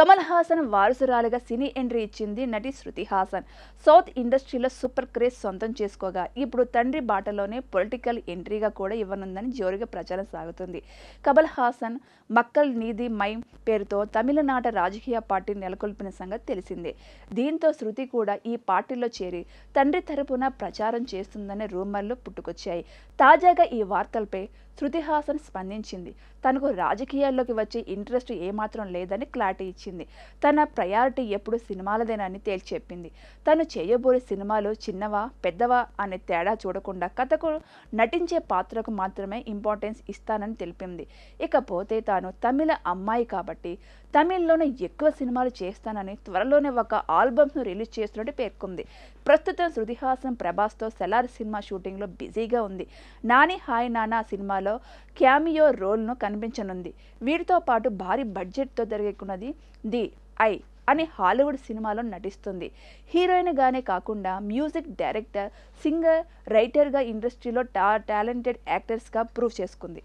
కమల్ హాసన్ వారసురాలుగా cine entry ఇచ్చింది నటి శృతి హాసన్ సౌత్ ఇండస్ట్రీలో సూపర్ క్రేజ్ సొంతం చేసుకోగా ఇప్పుడు తండ్రి బాటలోనే పొలిటికల్ ఎంట్రీగా కూడా ఇవ్వనుందని జోరుగా ప్రచారం సాగుతుంది కమల్ హాసన్ మక్కల్ నీది మై పేరుతో తమిళనాట రాజకీయ పార్టీ నెలకొల్పిన సంగతి తెలిసిందే దీంతో శృతి కూడా ఈ పార్టీలో చేరి తండ్రి తరపున ప్రచారం చేస్తుందనే రూమర్లు పుట్టుకొచ్చాయి తాజాగా ఈ వార్తలపై శృతి హాసన్ స్పందించింది తనకు రాజకీయాల్లోకి వచ్చే ఇంట్రెస్ట్ ఏమాత్రం లేదని క్లారిటీ ఇచ్చింది తన ప్రయారిటీ ఎప్పుడు సినిమాలదేనని తేల్చెప్పింది తను చేయబోయే సినిమాలు చిన్నవా పెద్దవా అనే తేడా చూడకుండా కథకు నటించే పాత్రకు మాత్రమే ఇంపార్టెన్స్ ఇస్తానని తెలిపింది ఇకపోతే తాను తమిళ అమ్మాయి కాబట్టి తమిళ్లోనే ఎక్కువ సినిమాలు చేస్తానని త్వరలోనే ఒక ఆల్బమ్ను రిలీజ్ చేస్తున్నట్టు పేర్కొంది ప్రస్తుతం శృతిహాసన్ ప్రభాస్తో సెలార్ సినిమా షూటింగ్లో బిజీగా ఉంది నాని హాయ్ నానా సినిమాలో సినిమాలో క్యామియో రోల్ను కనిపించనుంది వీరితో పాటు భారీ బడ్జెట్తో తెరకెక్కున్నది ది ఐ అనే హాలీవుడ్ సినిమాలో నటిస్తుంది హీరోయిన్గానే కాకుండా మ్యూజిక్ డైరెక్టర్ సింగర్ రైటర్గా ఇండస్ట్రీలో టా టాలెంటెడ్ యాక్టర్స్గా ప్రూవ్ చేసుకుంది